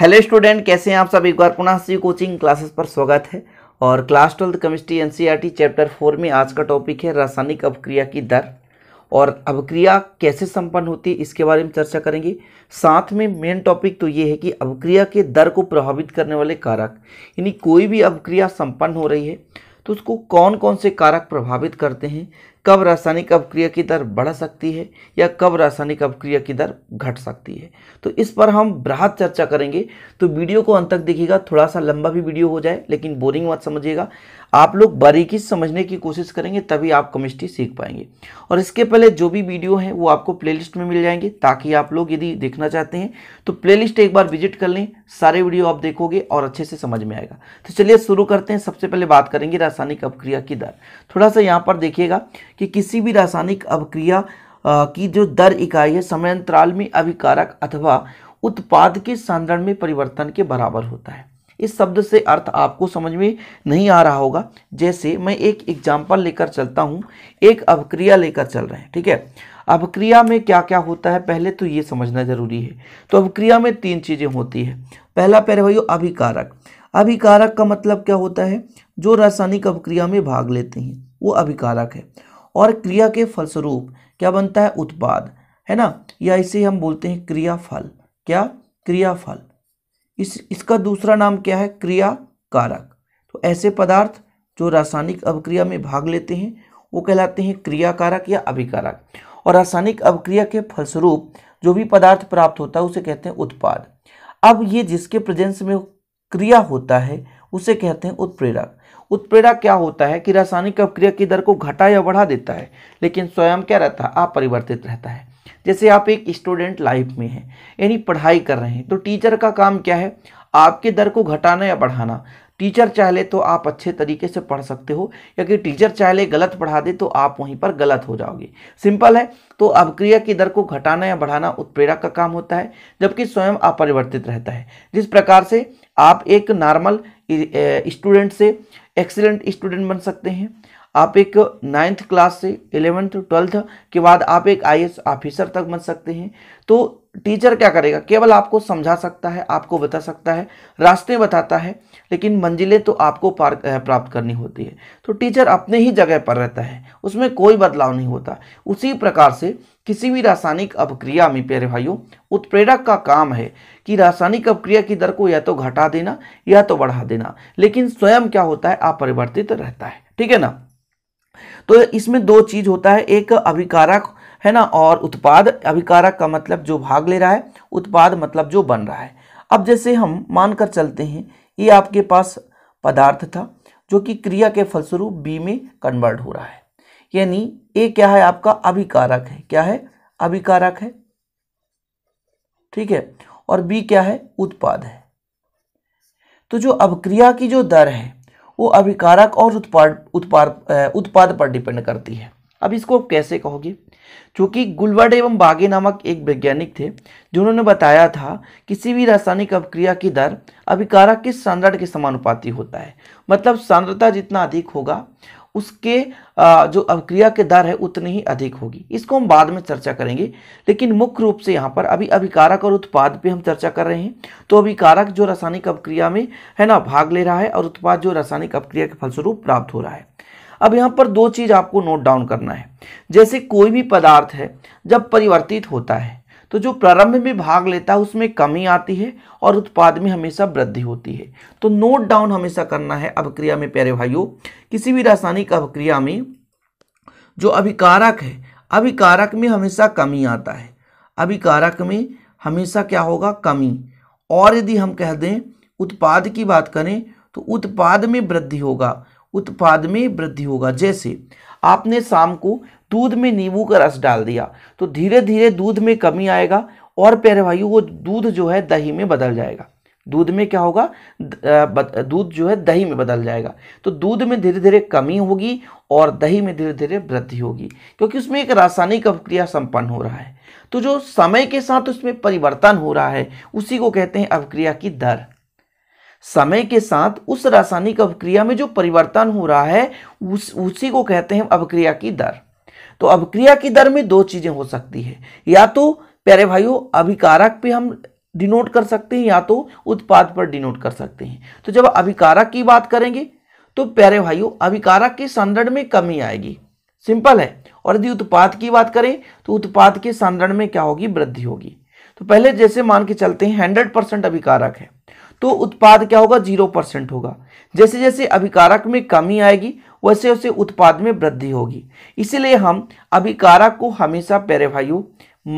hello student कैसे हैं आप सब एक बार पुनः सी कोचिंग क्लासेस पर स्वागत है और class twelfth chemistry NCERT chapter four में आज का टॉपिक है रासायनिक अभिक्रिया की दर और अभिक्रिया कैसे संपन्न होती है इसके बारे में चर्चा करेंगे साथ में मेन टॉपिक तो ये है कि अभिक्रिया के दर को प्रभावित करने वाले कारक यानी कोई भी अभिक्रिया संपन्न हो रही है तो उसको कौन कौन से कारक प्रभावित करते हैं कब रासायनिक अपक्रिया की दर बढ़ सकती है या कब रासायनिक अपक्रिया की दर घट सकती है तो इस पर हम बृहद चर्चा करेंगे तो वीडियो को अंत तक देखिएगा थोड़ा सा लंबा भी वीडियो हो जाए लेकिन बोरिंग मत समझिएगा आप लोग बारीकी समझने की कोशिश करेंगे तभी आप केमिस्ट्री सीख पाएंगे और इसके पहले जो भी वीडियो हैं वो आपको प्लेलिस्ट में मिल जाएंगे ताकि आप लोग यदि देखना चाहते हैं तो प्लेलिस्ट एक बार विजिट कर लें सारे वीडियो आप देखोगे और अच्छे से समझ में आएगा तो चलिए शुरू करते हैं सबसे पहले बात करेंगे रासायनिक अपक्रिया की दर थोड़ा सा यहाँ पर देखिएगा कि किसी भी रासायनिक अपक्रिया की जो दर इकाई है समयंतराल में अभिकारक अथवा उत्पाद के सांद्रण में परिवर्तन के बराबर होता है इस शब्द से अर्थ आपको समझ में नहीं आ रहा होगा जैसे मैं एक एग्जाम्पल लेकर चलता हूँ एक अभिक्रिया लेकर चल रहे हैं ठीक है अभिक्रिया में क्या क्या होता है पहले तो ये समझना जरूरी है तो अभिक्रिया में तीन चीज़ें होती है पहला पहले भाई अभिकारक अभिकारक का मतलब क्या होता है जो रासायनिक अभिक्रिया में भाग लेते हैं वो अभिकारक है और क्रिया के फलस्वरूप क्या बनता है उत्पाद है ना या इसे हम बोलते हैं क्रियाफल क्या क्रियाफल इस इसका दूसरा नाम क्या है क्रिया कारक तो ऐसे पदार्थ जो रासायनिक अभिक्रिया में भाग लेते हैं वो कहलाते हैं क्रिया कारक या अभिकारक और रासायनिक अभिक्रिया के फलस्वरूप जो भी पदार्थ प्राप्त होता है उसे कहते हैं उत्पाद अब ये जिसके प्रेजेंस में क्रिया होता है उसे कहते हैं उत्प्रेरक उत्प्रेरक क्या होता है कि रासायनिक अभिक्रिया की दर को घटा या बढ़ा देता है लेकिन स्वयं क्या रहता है अपरिवर्तित रहता है जैसे आप एक स्टूडेंट लाइफ में हैं यानी पढ़ाई कर रहे हैं तो टीचर का काम क्या है आपके दर को घटाना या बढ़ाना टीचर चाह ले तो आप अच्छे तरीके से पढ़ सकते हो या कि टीचर चाह ले गलत पढ़ा दे तो आप वहीं पर गलत हो जाओगे सिंपल है तो अवक्रिया की दर को घटाना या बढ़ाना उत्प्रेरक का काम होता है जबकि स्वयं अपरिवर्तित रहता है जिस प्रकार से आप एक नॉर्मल स्टूडेंट से एक्सीलेंट स्टूडेंट बन सकते हैं आप एक नाइन्थ क्लास से इलेवेंथ ट्वेल्थ के बाद आप एक आई ऑफिसर तक बन सकते हैं तो टीचर क्या करेगा केवल आपको समझा सकता है आपको बता सकता है रास्ते बताता है लेकिन मंजिलें तो आपको पार प्राप्त करनी होती है तो टीचर अपने ही जगह पर रहता है उसमें कोई बदलाव नहीं होता उसी प्रकार से किसी भी रासायनिक अपक्रिया में प्यारे भाइयों उत्प्रेरक का काम है कि रासायनिक अपक्रिया की दर को या तो घटा देना या तो बढ़ा देना लेकिन स्वयं क्या होता है अपरिवर्तित रहता है ठीक है ना तो इसमें दो चीज होता है एक अभिकारक है ना और उत्पाद अभिकारक का मतलब जो भाग ले रहा है उत्पाद मतलब जो बन रहा है अब जैसे हम मानकर चलते हैं ये आपके पास पदार्थ था जो कि क्रिया के फलस्वरूप बी में कन्वर्ट हो रहा है यानी ए क्या है आपका अभिकारक है क्या है अभिकारक है ठीक है और बी क्या है उत्पाद है तो जो अभिक्रिया की जो दर है वो अभिकारक और उत्पाद उत्पाद उत्पाद पर डिपेंड करती है अब इसको आप कैसे कहोगे चूँकि गुलबर्ड एवं बागे नामक एक वैज्ञानिक थे जिन्होंने बताया था किसी भी रासायनिक अभिक्रिया की दर अभिकारक के सांद्रता के समानुपाती होता है मतलब सांद्रता जितना अधिक होगा उसके जो अभिक्रिया के दर है उतनी ही अधिक होगी इसको हम बाद में चर्चा करेंगे लेकिन मुख्य रूप से यहाँ पर अभी अभिकारक और उत्पाद पे हम चर्चा कर रहे हैं तो अभिकारक जो रासायनिक अभिक्रिया में है ना भाग ले रहा है और उत्पाद जो रासायनिक अभिक्रिया के फलस्वरूप प्राप्त हो रहा है अब यहाँ पर दो चीज़ आपको नोट डाउन करना है जैसे कोई भी पदार्थ है जब परिवर्तित होता है तो जो प्रारंभ में भाग लेता है उसमें कमी आती है और उत्पाद में हमेशा वृद्धि होती है तो नोट डाउन हमेशा करना है अभिक्रिया में प्यारे भाइयों किसी भी रासायनिक अभिक्रिया में जो अभिकारक है अभिकारक में हमेशा कमी आता है अभिकारक में हमेशा क्या होगा कमी और यदि हम कह दें उत्पाद की बात करें तो उत्पाद में वृद्धि होगा उत्पाद में वृद्धि होगा जैसे आपने शाम को दूध में नींबू का रस डाल दिया तो धीरे धीरे दूध में कमी आएगा और प्यारे भाइयों वो दूध जो है दही में बदल जाएगा दूध में क्या होगा दूध जो है दही में बदल जाएगा तो दूध में धीरे धीरे कमी होगी और दही में धीरे धीरे वृद्धि होगी क्योंकि उसमें एक रासायनिक अभिक्रिया संपन्न हो रहा है तो जो समय के साथ उसमें परिवर्तन हो रहा है उसी को कहते हैं अभिक्रिया की दर समय के साथ उस रासायनिक अभिक्रिया में जो परिवर्तन हो रहा है उस उसी को कहते हैं अभिक्रिया की दर तो अभिक्रिया की दर में दो चीज़ें हो सकती है या तो प्यारे भाइयों अभिकारक पे हम डिनोट कर सकते हैं या तो उत्पाद पर डिनोट कर सकते हैं तो जब अभिकारक की बात करेंगे तो प्यारे भाइयों अभिकारक के संदर्भ में कमी आएगी सिंपल है और यदि उत्पाद की बात करें तो उत्पाद के संदर्भ में क्या होगी वृद्धि होगी तो पहले जैसे मान के चलते हैं हंड्रेड परसेंट अभिकारक है तो उत्पाद क्या होगा जीरो परसेंट होगा जैसे जैसे अभिकारक में कमी आएगी वैसे वैसे उत्पाद में वृद्धि होगी इसलिए हम अभिकारक को हमेशा पैरेवायु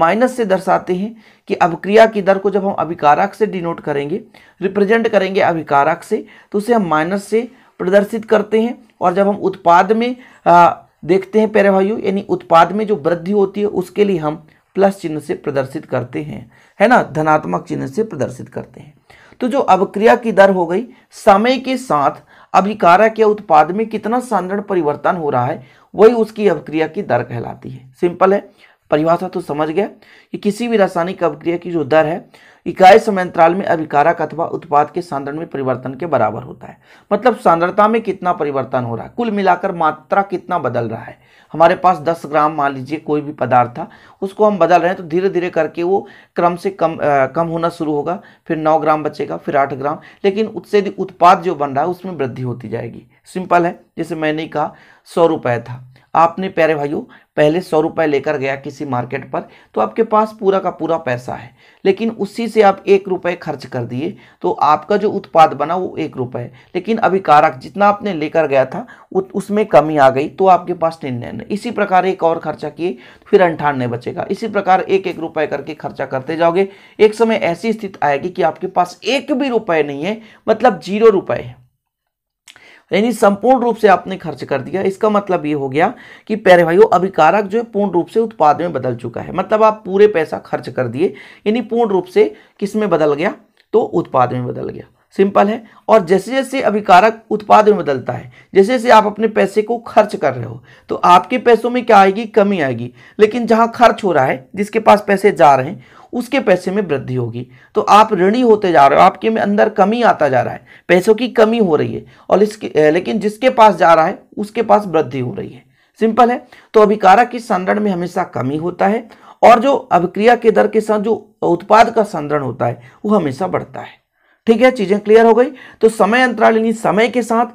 माइनस से दर्शाते हैं कि अभिक्रिया की दर को जब हम अभिकारक से डिनोट करेंगे रिप्रेजेंट करेंगे अभिकारक से तो उसे हम माइनस से प्रदर्शित करते हैं और जब हम उत्पाद में आ, देखते हैं पेरेवायु यानी उत्पाद में जो वृद्धि होती है उसके लिए हम प्लस चिन्ह से प्रदर्शित करते हैं है ना धनात्मक चिन्ह से प्रदर्शित करते हैं तो जो अभिक्रिया की दर हो गई समय के साथ अभिकारक या उत्पाद में कितना सांद्रण परिवर्तन हो रहा है वही उसकी अभिक्रिया की दर कहलाती है सिंपल है परिभाषा तो समझ गया कि किसी भी रासायनिक अभिक्रिया की जो दर है इकाई समयांतराल में अभिकारक अथवा उत्पाद के सांद्रण में परिवर्तन के बराबर होता है मतलब सांद्रता में कितना परिवर्तन हो रहा है कुल मिलाकर मात्रा कितना बदल रहा है हमारे पास 10 ग्राम मान लीजिए कोई भी पदार्थ था उसको हम बदल रहे हैं तो धीरे धीरे करके वो क्रम से कम आ, कम होना शुरू होगा फिर नौ ग्राम बचेगा फिर आठ ग्राम लेकिन उससे उत्पाद जो बन रहा है उसमें वृद्धि होती जाएगी सिंपल है जैसे मैंने कहा सौ रुपये था आपने प्यारे भाइयों पहले सौ रुपये लेकर गया किसी मार्केट पर तो आपके पास पूरा का पूरा पैसा है लेकिन उसी से आप एक रुपये खर्च कर दिए तो आपका जो उत्पाद बना वो एक रुपये लेकिन अभी कारक जितना आपने लेकर गया था उसमें कमी आ गई तो आपके पास निर्णय इसी प्रकार एक और खर्चा किए तो फिर अंठानवे बचेगा इसी प्रकार एक एक रुपये करके खर्चा करते जाओगे एक समय ऐसी स्थिति आएगी कि आपके पास एक भी रुपये नहीं है मतलब जीरो रुपये है यानी संपूर्ण रूप से आपने खर्च कर दिया इसका मतलब ये हो गया कि प्यारे भाइयों अभिकारक जो है पूर्ण रूप से उत्पाद में बदल चुका है मतलब आप पूरे पैसा खर्च कर दिए यानी पूर्ण रूप से किस में बदल गया तो उत्पाद में बदल गया सिंपल है और जैसे जैसे अभिकारक उत्पाद में बदलता है जैसे जैसे आप अपने पैसे को खर्च कर रहे हो तो आपके पैसों में क्या आएगी कमी आएगी लेकिन जहाँ खर्च हो रहा है जिसके पास पैसे जा रहे हैं उसके पैसे में वृद्धि होगी तो आप ऋणी होते जा रहे हो आपके में अंदर कमी आता जा रहा है पैसों की कमी हो रही है और इसके लेकिन जिसके पास जा रहा है उसके पास वृद्धि हो रही है सिंपल है तो अभिकारक की संदरण में हमेशा कमी होता है और जो अभिक्रिया के दर के साथ जो उत्पाद का संदरण होता है वो हमेशा बढ़ता है ठीक है चीजें क्लियर हो गई तो समय अंतराल यानी समय के साथ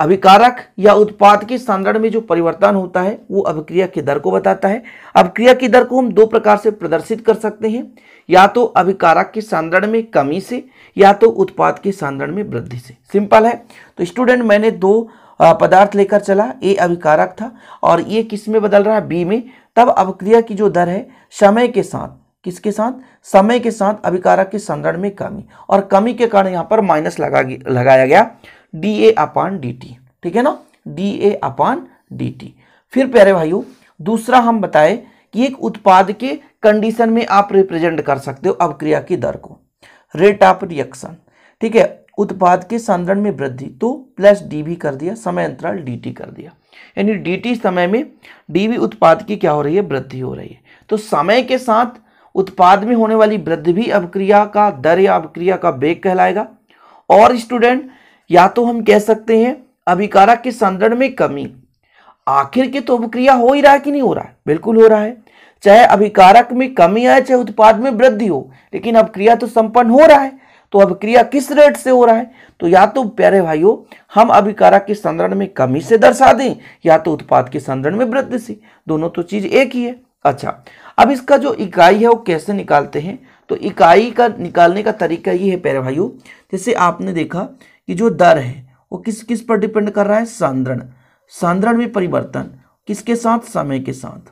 अभिकारक या उत्पाद के स्टैंडर्ड में जो परिवर्तन होता है वो अभिक्रिया की दर को बताता है अभिक्रिया की दर को हम दो प्रकार से प्रदर्शित कर सकते हैं या तो अभिकारक के स्टैंडर्ड में कमी से या तो उत्पाद के स्टैंडर्ड में वृद्धि से सिंपल है तो स्टूडेंट मैंने दो पदार्थ लेकर चला ए अभिकारक था और ये किस में बदल रहा है बी में तब अभिक्रिया की जो दर है समय के साथ किसके साथ समय के साथ अभिकारक के संदर्भ में कमी और कमी के कारण यहाँ पर माइनस लगा लगाया गया D A upon D T ठीक है ना D A upon D T फिर प्यारे भाइयों दूसरा हम बताएं कि एक उत्पाद के कंडीशन में आप रिप्रेजेंट कर सकते हो अवक्रिया की दर को रेट ऑफ रिएक्शन ठीक है उत्पाद के संदर्भ में वृद्धि तो प्लस डीवी कर दिया समय अंतराल टी कर दिया यानी टी समय में डीवी उत्पाद की क्या हो रही है वृद्धि हो रही है तो समय के साथ उत्पाद में होने वाली वृद्धि भी अभिक्रिया का दर या अभिक्रिया का बेग कहलाएगा और स्टूडेंट या तो हम कह सकते हैं अभिकारक के संदर्भ में कमी आखिर के तो अभिक्रिया हो ही रहा है कि नहीं हो रहा है बिल्कुल हो रहा है चाहे अभिकारक में कमी आए चाहे उत्पाद में वृद्धि हो लेकिन अभिक्रिया तो संपन्न हो रहा है तो अभिक्रिया किस रेट से हो रहा है तो या तो प्यारे भाइयों हम अभिकारक के संदर्भ में कमी से दर्शा दें या तो उत्पाद के संदर्भ में वृद्धि से दोनों तो चीज एक ही है अच्छा अब इसका जो इकाई है वो कैसे निकालते हैं तो इकाई का निकालने का तरीका ये है पैर भाइयों जैसे आपने देखा कि जो दर है वो किस किस पर डिपेंड कर रहा है सांद्रण सांद्रण में परिवर्तन किसके साथ समय के साथ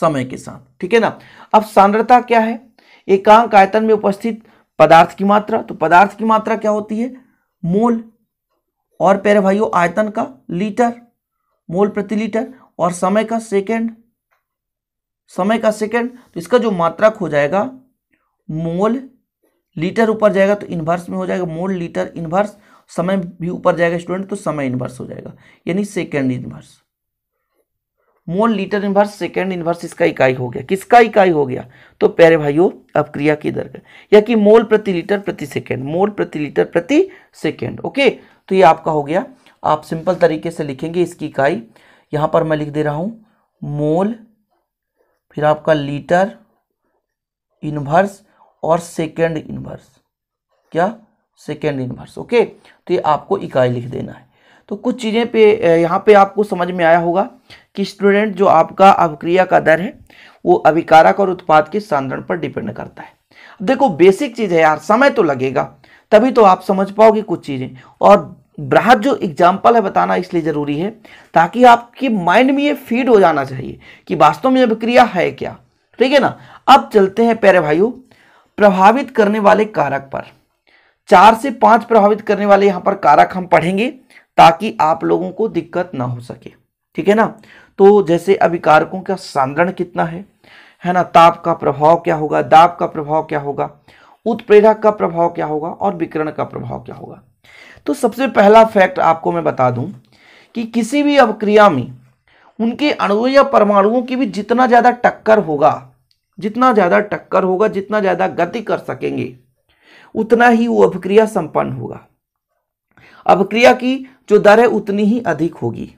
समय के साथ ठीक है ना अब सांद्रता क्या है एकांक आयतन में उपस्थित पदार्थ की मात्रा तो पदार्थ की मात्रा क्या होती है मोल और पैर भाइयों आयतन का लीटर मोल प्रति लीटर और समय का सेकेंड समय का सेकेंड तो इसका जो मात्रक हो जाएगा मोल लीटर ऊपर जाएगा तो इन्वर्स में हो जाएगा मोल लीटर इन्वर्स समय भी ऊपर जाएगा स्टूडेंट तो समय इन्वर्स हो जाएगा यानी second inverse mole litre inverse second inverse इसका इकाई हो गया किसका इकाई हो गया तो प्यारे भाइयों अब क्रिया की दर या कि मोल प्रति लीटर प्रति सेकेंड मोल प्रति लीटर प्रति सेकेंड ओके तो ये आपका हो गया आप सिंपल तरीके से लिखेंगे इसकी इकाई यहां पर मैं लिख दे रहा हूं मोल फिर आपका लीटर इनवर्स और सेकेंड इनवर्स क्या सेकेंड इनवर्स ओके तो ये आपको इकाई लिख देना है तो कुछ चीज़ें पे यहाँ पे आपको समझ में आया होगा कि स्टूडेंट जो आपका अभिक्रिया का दर है वो अभिकारक और उत्पाद के सांद्रण पर डिपेंड करता है देखो बेसिक चीज़ है यार समय तो लगेगा तभी तो आप समझ पाओगे कुछ चीज़ें और बृहद जो एग्जाम्पल है बताना इसलिए ज़रूरी है ताकि आपके माइंड में ये फीड हो जाना चाहिए कि वास्तव में अभिक्रिया है क्या ठीक है ना अब चलते हैं प्यारे भाइयों प्रभावित करने वाले कारक पर चार से पांच प्रभावित करने वाले यहां पर कारक हम पढ़ेंगे ताकि आप लोगों को दिक्कत ना हो सके ठीक है ना तो जैसे अभी कारकों का सांद्रण कितना है है ना ताप का प्रभाव क्या होगा दाब का प्रभाव क्या होगा उत्प्रेरक का प्रभाव क्या होगा और विकरण का प्रभाव क्या होगा तो सबसे पहला फैक्ट आपको मैं बता दूं कि किसी भी अवक्रिया में उनके अणुओं या परमाणुओं की भी जितना ज़्यादा टक्कर होगा जितना ज़्यादा टक्कर होगा जितना ज़्यादा गति कर सकेंगे उतना ही वो अभिक्रिया संपन्न होगा अभिक्रिया की जो दर है उतनी ही अधिक होगी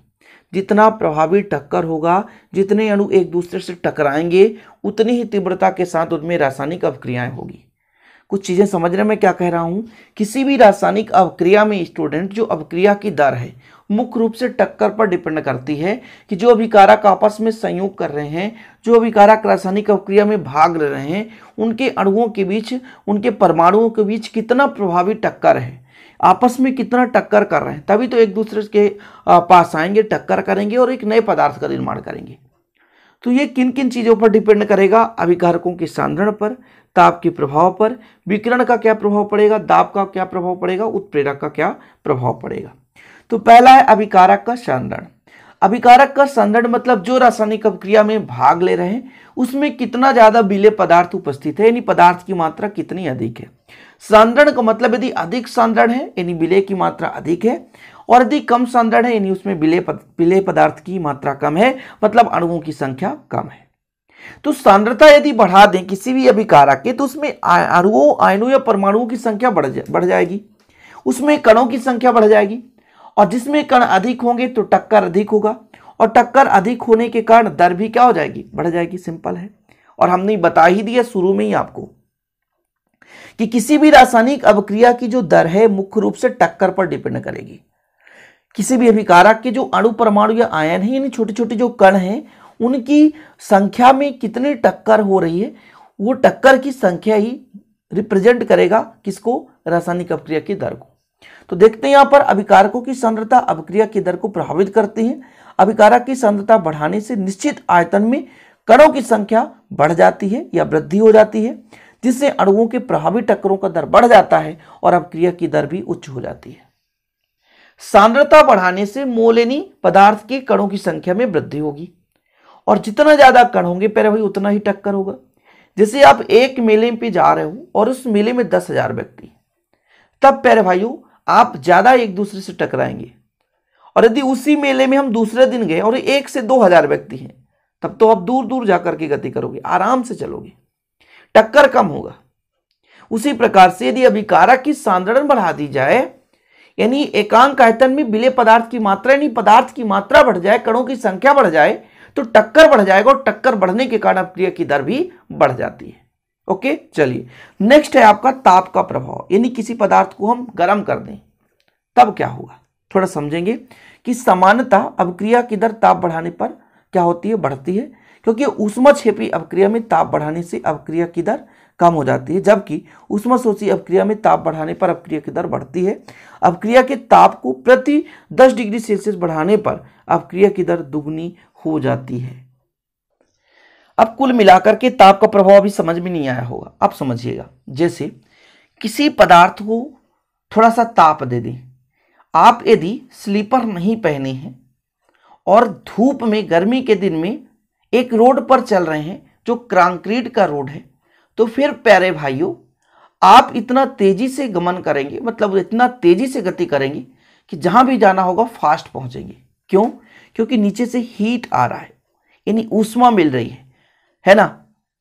जितना प्रभावी टक्कर होगा जितने अणु एक दूसरे से टकराएंगे उतनी ही तीव्रता के साथ उनमें रासायनिक अभिक्रियाएं होगी कुछ चीज़ें समझने में क्या कह रहा हूँ किसी भी रासायनिक अवक्रिया में स्टूडेंट जो अवक्रिया की दर है मुख्य रूप से टक्कर पर डिपेंड करती है कि जो अभिकारक आपस में संयोग कर रहे हैं जो अभिकारक रासायनिक अवक्रिया में भाग ले रहे हैं उनके अणुओं के बीच उनके परमाणुओं के बीच कितना प्रभावी टक्कर है आपस में कितना टक्कर कर रहे हैं तभी तो एक दूसरे के पास आएंगे टक्कर करेंगे और एक नए पदार्थ का निर्माण करेंगे तो ये किन किन चीज़ों पर डिपेंड करेगा अभिकारकों के सांद्रण पर ताप के प्रभाव पर विकिरण का क्या प्रभाव पड़ेगा दाब का क्या प्रभाव पड़ेगा उत्प्रेरक का क्या प्रभाव पड़ेगा तो पहला है अभिकारक का संदरण अभिकारक का संदरण मतलब जो रासायनिक अभिक्रिया में भाग ले रहे हैं उसमें कितना ज्यादा बिले पदार्थ उपस्थित है यानी पदार्थ की मात्रा कितनी अधिक है सांद्रण का मतलब यदि अधिक सांद्रण है यानी बिले की मात्रा अधिक है और यदि कम सांद्रण है यानी उसमें बिले पदार्थ की मात्रा कम है मतलब अणुओं की संख्या कम है तो सांद्रता यदि बढ़ा दें किसी भी अभिकारक के तो उसमें अणुओं आयनों या परमाणुओं की संख्या बढ़ जा, बढ़ जाएगी उसमें कणों की संख्या बढ़ जाएगी और जिसमें कण अधिक होंगे तो टक्कर अधिक होगा और टक्कर अधिक होने के कारण दर भी क्या हो जाएगी बढ़ जाएगी सिंपल है और हमने बता ही दिया शुरू में ही आपको कि किसी भी रासायनिक अभिक्रिया की जो दर है मुख्य रूप से टक्कर पर डिपेंड करेगी किसी भी अभिकारक के जो अणु परमाणु या आयन है यानी छोटे छोटे जो कण हैं उनकी संख्या में कितनी टक्कर हो रही है वो टक्कर की संख्या ही रिप्रेजेंट करेगा किसको रासायनिक अपक्रिया की दर को तो देखते हैं यहां पर अभिकारकों की सांद्रता अभिक्रिया की दर को प्रभावित करती है अभिकारक की सांद्रता बढ़ाने से निश्चित आयतन में कणों की संख्या बढ़ जाती है या वृद्धि हो जाती है जिससे अणुओं के प्रभावी टक्करों का दर बढ़ जाता है और अभिक्रिया की दर भी उच्च हो जाती है सांद्रता बढ़ाने से मोलिनी पदार्थ के कणों की संख्या में वृद्धि होगी और जितना ज़्यादा कण होंगे पहले भाई उतना ही टक्कर होगा जैसे आप एक मेले पे जा रहे हो और उस मेले में दस हजार व्यक्ति तब पैर भाइयों आप ज़्यादा एक दूसरे से टकराएंगे और यदि उसी मेले में हम दूसरे दिन गए और एक से दो हजार व्यक्ति हैं तब तो आप दूर दूर जाकर के गति करोगे आराम से चलोगे टक्कर कम होगा उसी प्रकार से यदि अभिकारक की सांद्रण बढ़ा दी जाए यानी एकांक आयतन में बिले पदार्थ की मात्रा यानी पदार्थ की मात्रा बढ़ जाए कणों की संख्या बढ़ जाए तो टक्कर बढ़ जाएगा और टक्कर बढ़ने के कारण अपक्रिया की दर भी बढ़ जाती है ओके चलिए नेक्स्ट है आपका ताप का प्रभाव यानी किसी पदार्थ को हम गर्म कर दें तब क्या होगा थोड़ा समझेंगे कि समानता अपक्रिया की दर ताप बढ़ाने पर क्या होती है बढ़ती है क्योंकि उष्मा छेपी अपक्रिया में ताप बढ़ाने से अपक्रिया की दर कम हो जाती है जबकि उष्मा शोषी अपक्रिया में ताप बढ़ाने पर अपक्रिया की दर बढ़ती है अपक्रिया के ताप को प्रति 10 डिग्री सेल्सियस बढ़ाने पर अपक्रिया की दर दुगनी हो जाती है अब कुल मिलाकर के ताप का प्रभाव अभी समझ में नहीं आया होगा अब समझिएगा जैसे किसी पदार्थ को थोड़ा सा ताप दे दें आप यदि स्लीपर नहीं पहने हैं और धूप में गर्मी के दिन में एक रोड पर चल रहे हैं जो क्रांक्रीट का रोड है तो फिर प्यारे भाइयों आप इतना तेजी से गमन करेंगे मतलब इतना तेजी से गति करेंगे कि जहां भी जाना होगा फास्ट पहुंचेंगे क्यों क्योंकि नीचे से हीट आ रहा है यानी ऊष्मा मिल रही है है ना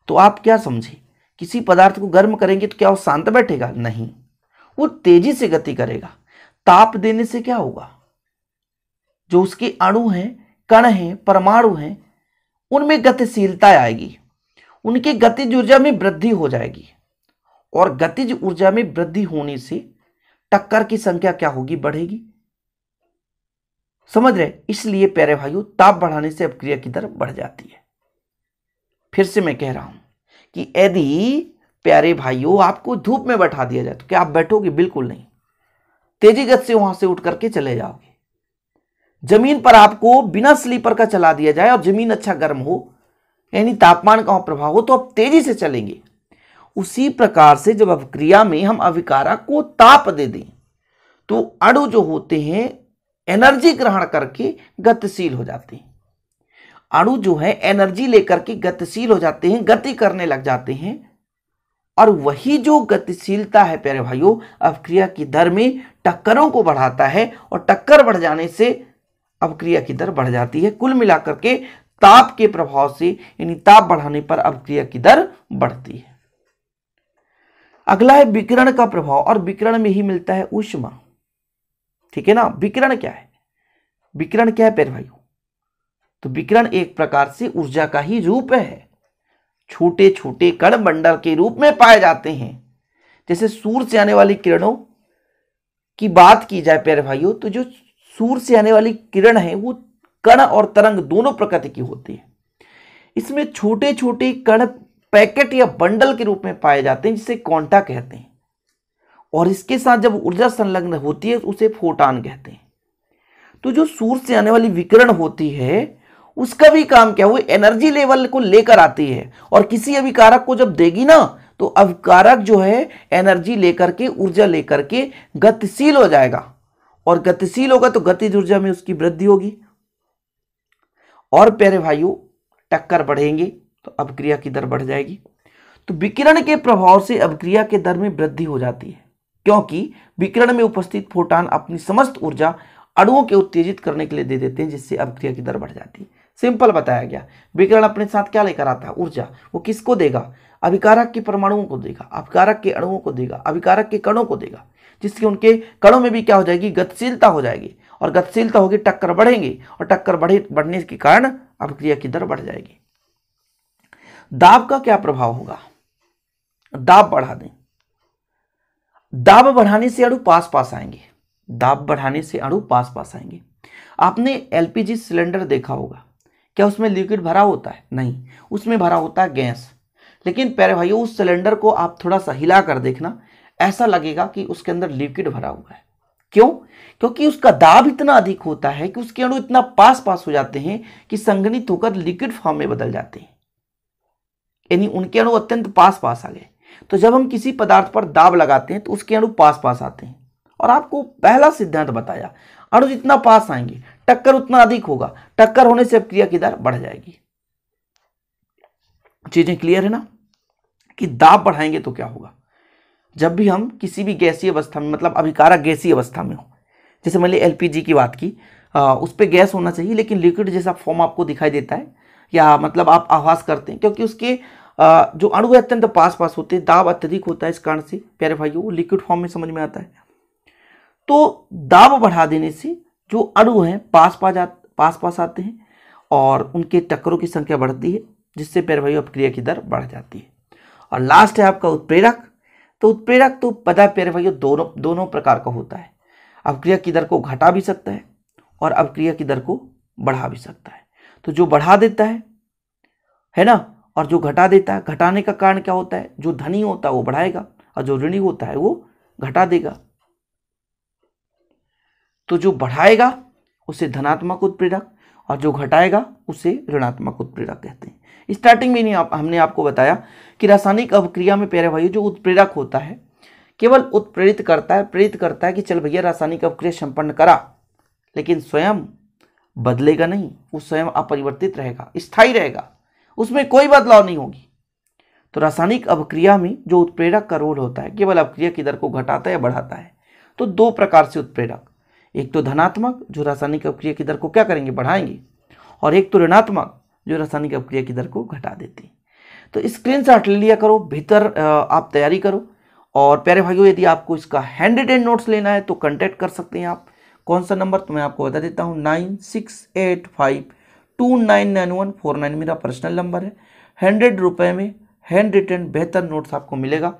तो आप क्या समझे किसी पदार्थ को गर्म करेंगे तो क्या वो शांत बैठेगा नहीं वो तेजी से गति करेगा ताप देने से क्या होगा जो उसके अणु हैं कण हैं परमाणु हैं उनमें गतिशीलता आएगी उनके गतिज ऊर्जा में वृद्धि हो जाएगी और गतिज ऊर्जा में वृद्धि होने से टक्कर की संख्या क्या होगी बढ़ेगी समझ रहे इसलिए प्यारे भाइयों ताप बढ़ाने से क्रिया की दर बढ़ जाती है फिर से मैं कह रहा हूं कि यदि प्यारे भाइयों आपको धूप में बैठा दिया जाए तो क्या आप बैठोगे बिल्कुल नहीं तेजी गत से वहां से उठ करके चले जाओगे जमीन पर आपको बिना स्लीपर का चला दिया जाए और जमीन अच्छा गर्म हो यानी तापमान का प्रभाव हो तो आप तेजी से चलेंगे उसी प्रकार से जब अभिक्रिया में हम अविकारा को ताप दे दें तो अणु जो होते हैं एनर्जी ग्रहण करके गतिशील हो जाते हैं अणु जो है एनर्जी लेकर के गतिशील हो जाते हैं गति करने लग जाते हैं और वही जो गतिशीलता है प्यारे भाइयों अवक्रिया की दर में टक्करों को बढ़ाता है और टक्कर बढ़ जाने से अवक्रिया की दर बढ़ जाती है कुल मिलाकर के ताप के प्रभाव से यानी ताप बढ़ाने पर अवक्रिया की दर बढ़ती है अगला है विकिरण का प्रभाव और विकिरण में ही मिलता है ऊष्मा ठीक है ना विकिरण क्या है विकिरण क्या है पैर भाइयों तो विकिरण एक प्रकार से ऊर्जा का ही रूप है छोटे छोटे कण बंडल के रूप में पाए जाते हैं जैसे सूर्य से आने वाली किरणों की बात की जाए पैर भाइयों तो जो सूर्य से आने वाली किरण है वो कण और तरंग दोनों प्रकृति की होती है इसमें छोटे छोटे कण पैकेट या बंडल के रूप में पाए जाते हैं जिसे कॉन्टा कहते हैं और इसके साथ जब ऊर्जा संलग्न होती है उसे फोटान कहते हैं तो जो सूर्य से आने वाली विकिरण होती है उसका भी काम क्या वो एनर्जी लेवल को लेकर आती है और किसी अभिकारक को जब देगी ना तो अभिकारक जो है एनर्जी लेकर के ऊर्जा लेकर के गतिशील हो जाएगा और गतिशील होगा तो गतिज ऊर्जा में उसकी वृद्धि होगी और प्यारे भाइयों टक्कर बढ़ेंगे तो अभिक्रिया की दर बढ़ जाएगी तो विकिरण के प्रभाव से अभिक्रिया के दर में वृद्धि हो जाती है क्योंकि विकिरण में उपस्थित फोटान अपनी समस्त ऊर्जा अणुओं के उत्तेजित करने के लिए दे देते हैं जिससे अभिक्रिया की दर बढ़ जाती है सिंपल बताया गया विकिरण अपने साथ क्या लेकर आता है ऊर्जा वो किसको देगा अभिकारक के परमाणुओं को देगा अभिकारक के अणुओं को देगा अभिकारक के कणों को देगा जिससे उनके कणों में भी क्या हो जाएगी गतिशीलता हो जाएगी और गतिशीलता होगी टक्कर बढ़ेंगे और टक्कर बढ़े बढ़ने के कारण अभिक्रिया की दर बढ़ जाएगी दाब का क्या प्रभाव होगा दाब बढ़ा दें दाब बढ़ाने से अड़ू पास पास आएंगे दाब बढ़ाने से अड़ू पास पास आएंगे आपने एलपीजी सिलेंडर देखा होगा क्या उसमें लिक्विड भरा होता है नहीं उसमें भरा होता है गैस लेकिन प्यारे भाइयों उस सिलेंडर को आप थोड़ा सा हिला कर देखना ऐसा लगेगा कि उसके अंदर लिक्विड भरा हुआ है क्यों क्योंकि उसका दाब इतना अधिक होता है कि उसके अणु इतना पास पास हो जाते हैं कि संगणित होकर लिक्विड फॉर्म में बदल जाते हैं यानी उनके अणु अत्यंत पास पास आ गए तो जब हम किसी पदार्थ पर दाब लगाते हैं तो उसके अणु पास पास आते हैं और आपको पहला सिद्धांत बताया अणु जितना पास आएंगे टक्कर उतना अधिक होगा टक्कर होने से क्रिया की दर बढ़ जाएगी चीजें क्लियर है ना कि दाब बढ़ाएंगे तो क्या होगा जब भी हम किसी भी गैसीय अवस्था में मतलब अभिकारक गैसीय अवस्था में हो जैसे मैंने एलपीजी की बात की आ, उस पर गैस होना चाहिए लेकिन लिक्विड जैसा फॉर्म आपको दिखाई देता है या मतलब आप आवास करते हैं क्योंकि उसके जो अणु है अत्यंत पास पास होते हैं दाब अत्यधिक होता है इस कारण से प्यारे भाइयों वो लिक्विड फॉर्म में समझ में आता है तो दाब बढ़ा देने से जो अणु हैं पास पास पास पास आते हैं और उनके टक्करों की संख्या बढ़ती है जिससे प्यारे भाइयों अपक्रिया की दर बढ़ जाती है और लास्ट है आपका उत्प्रेरक तो उत्प्रेरक तो पता प्यारे भाइयों दोनों दोनों प्रकार का होता है अपक्रिया की दर को घटा भी सकता है और अपक्रिया की दर को बढ़ा भी सकता है तो जो बढ़ा देता है है ना और जो घटा देता है घटाने का कारण क्या होता है जो धनी होता है वो बढ़ाएगा और जो ऋणी होता है वो घटा देगा तो जो बढ़ाएगा उसे धनात्मक उत्प्रेरक और जो घटाएगा उसे ऋणात्मक उत्प्रेरक कहते हैं स्टार्टिंग में नहीं आप, हमने आपको बताया कि रासायनिक अवक्रिया में भाई जो उत्प्रेरक होता है केवल उत्प्रेरित करता है प्रेरित करता है कि चल भैया रासायनिक अवक्रिया संपन्न करा लेकिन स्वयं बदलेगा नहीं वो स्वयं अपरिवर्तित रहेगा स्थायी रहेगा उसमें कोई बदलाव नहीं होगी तो रासायनिक अपक्रिया में जो उत्प्रेरक का रोल होता है केवल अपक्रिया की दर को घटाता है या बढ़ाता है तो दो प्रकार से उत्प्रेरक एक तो धनात्मक जो रासायनिक अपक्रिया की दर को क्या करेंगे बढ़ाएंगे और एक तो ऋणात्मक जो रासायनिक अपक्रिया की दर को घटा देते हैं तो स्क्रीन शॉट ले लिया करो भीतर आप तैयारी करो और प्यारे भाइयों यदि आपको इसका हैंड रिटेन नोट्स लेना है तो कॉन्टैक्ट कर सकते हैं आप कौन सा नंबर तो मैं आपको बता देता हूँ nine six eight five two nine nine one four nine मेरा पर्सनल नंबर है हंड्रेड रुपये में हैंड रिटर्न बेहतर नोट्स आपको मिलेगा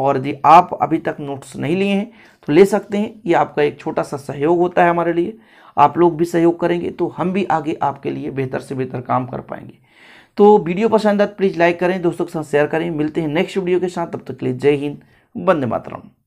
और यदि आप अभी तक नोट्स नहीं लिए हैं तो ले सकते हैं ये आपका एक छोटा सा सहयोग होता है हमारे लिए आप लोग भी सहयोग करेंगे तो हम भी आगे आपके लिए बेहतर से बेहतर काम कर पाएंगे तो वीडियो पसंद आए तो प्लीज़ लाइक करें दोस्तों के साथ शेयर करें मिलते हैं नेक्स्ट वीडियो के साथ तब तक के लिए जय हिंद वंदे मातरम